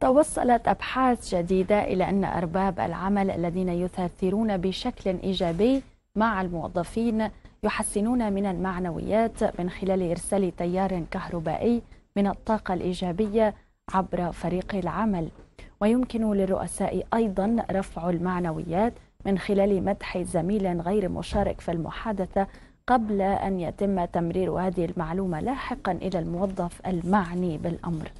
توصلت أبحاث جديدة إلى أن أرباب العمل الذين يثرثرون بشكل إيجابي مع الموظفين يحسنون من المعنويات من خلال إرسال تيار كهربائي من الطاقة الإيجابية عبر فريق العمل ويمكن للرؤساء أيضا رفع المعنويات من خلال مدح زميل غير مشارك في المحادثة قبل أن يتم تمرير هذه المعلومة لاحقا إلى الموظف المعني بالأمر